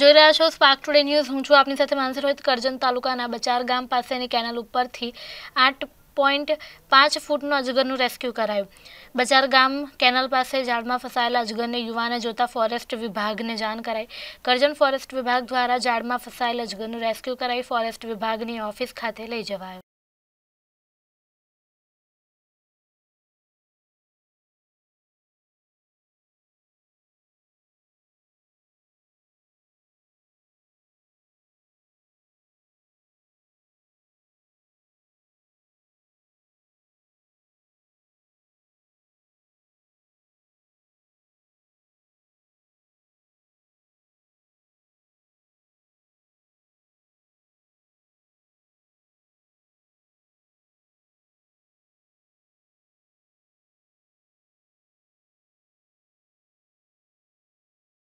જોઈ રહ્યા છો સ્પાર્ક ટુડે ન્યૂઝ હું છું આપની સાથે માનસી રોહિત કરજણ તાલુકાના બચાર ગામ પાસેની કેનાલ ઉપરથી આઠ પોઈન્ટ પાંચ ફૂટનું અજગરનું રેસ્ક્યુ કરાયું બજાર ગામ કેનાલ પાસે ઝાડમાં ફસાયેલા અજગરને યુવાને જોતા ફોરેસ્ટ વિભાગને જાણ કરાઈ કરજણ ફોરેસ્ટ વિભાગ દ્વારા ઝાડમાં ફસાયેલા અજગરનું રેસ્ક્યુ કરાઈ ફોરેસ્ટ વિભાગની ઓફિસ ખાતે લઈ જવાયો